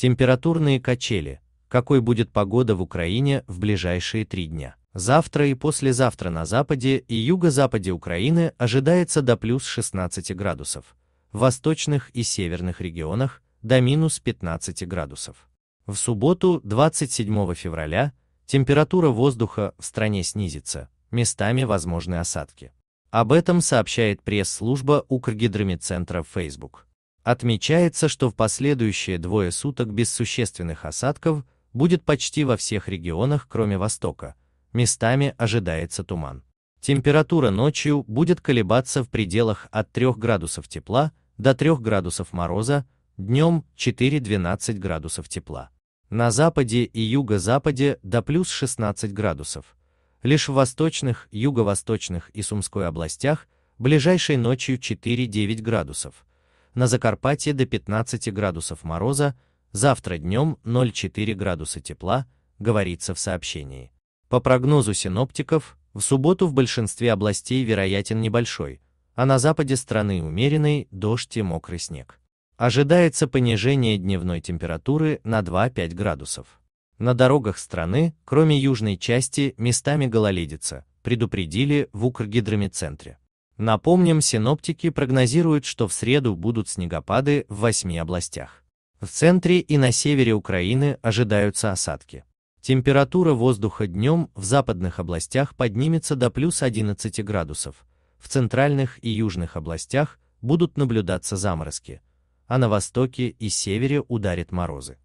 Температурные качели. Какой будет погода в Украине в ближайшие три дня? Завтра и послезавтра на западе и юго-западе Украины ожидается до плюс 16 градусов, в восточных и северных регионах до минус 15 градусов. В субботу, 27 февраля, температура воздуха в стране снизится, местами возможны осадки. Об этом сообщает пресс-служба Укргидромедцентра в Facebook. Отмечается, что в последующие двое суток без существенных осадков будет почти во всех регионах, кроме Востока. Местами ожидается туман. Температура ночью будет колебаться в пределах от 3 градусов тепла до 3 градусов мороза, днем 4-12 градусов тепла. На западе и юго-западе до плюс 16 градусов. Лишь в восточных, юго-восточных и Сумской областях ближайшей ночью 4-9 градусов на Закарпатье до 15 градусов мороза, завтра днем 0,4 градуса тепла, говорится в сообщении. По прогнозу синоптиков, в субботу в большинстве областей вероятен небольшой, а на западе страны умеренный дождь и мокрый снег. Ожидается понижение дневной температуры на 2-5 градусов. На дорогах страны, кроме южной части, местами гололедица, предупредили в Укргидромедцентре. Напомним, синоптики прогнозируют, что в среду будут снегопады в восьми областях. В центре и на севере Украины ожидаются осадки. Температура воздуха днем в западных областях поднимется до плюс 11 градусов, в центральных и южных областях будут наблюдаться заморозки, а на востоке и севере ударят морозы.